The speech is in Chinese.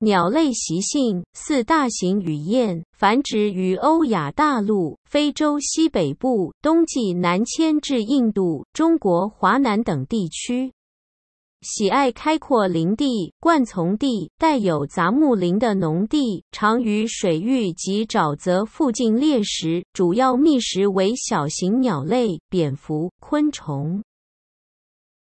鸟类习性似大型雨燕，繁殖于欧亚大陆、非洲西北部，冬季南迁至印度、中国华南等地区。喜爱开阔林地、灌丛地、带有杂木林的农地，常于水域及沼泽附近猎食。主要觅食为小型鸟类、蝙蝠、昆虫。